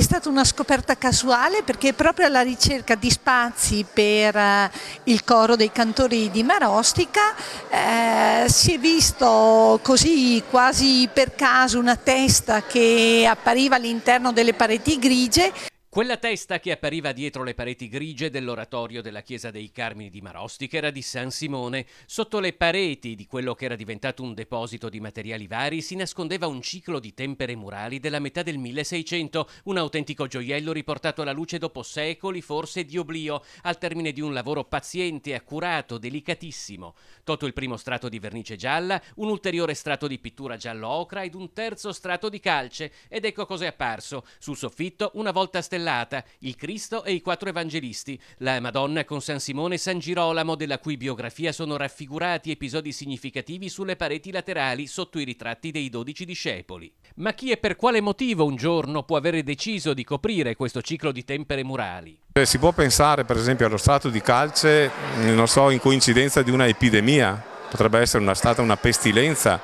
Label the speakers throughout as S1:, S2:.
S1: È stata una scoperta casuale perché proprio alla ricerca di spazi per eh, il coro dei cantori di Marostica eh, si è visto così quasi per caso una testa che appariva all'interno delle pareti grigie
S2: quella testa che appariva dietro le pareti grigie dell'oratorio della chiesa dei Carmini di era di San Simone, sotto le pareti di quello che era diventato un deposito di materiali vari, si nascondeva un ciclo di tempere murali della metà del 1600, un autentico gioiello riportato alla luce dopo secoli forse di oblio, al termine di un lavoro paziente, accurato, delicatissimo. Toto il primo strato di vernice gialla, un ulteriore strato di pittura giallo ocra ed un terzo strato di calce, ed ecco cos'è apparso. Sul soffitto, una volta stellato Stellata, il Cristo e i quattro Evangelisti, la Madonna con San Simone e San Girolamo, della cui biografia sono raffigurati episodi significativi sulle pareti laterali sotto i ritratti dei dodici discepoli. Ma chi e per quale motivo un giorno può avere deciso di coprire questo ciclo di tempere murali?
S3: Eh, si può pensare per esempio allo strato di calce, non so, in coincidenza di una epidemia, potrebbe essere una, stata una pestilenza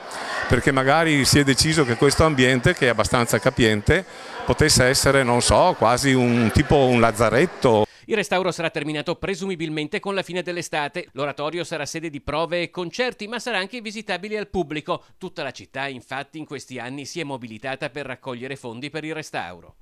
S3: perché magari si è deciso che questo ambiente, che è abbastanza capiente, potesse essere, non so, quasi un tipo un lazzaretto.
S2: Il restauro sarà terminato presumibilmente con la fine dell'estate. L'oratorio sarà sede di prove e concerti, ma sarà anche visitabile al pubblico. Tutta la città, infatti, in questi anni si è mobilitata per raccogliere fondi per il restauro.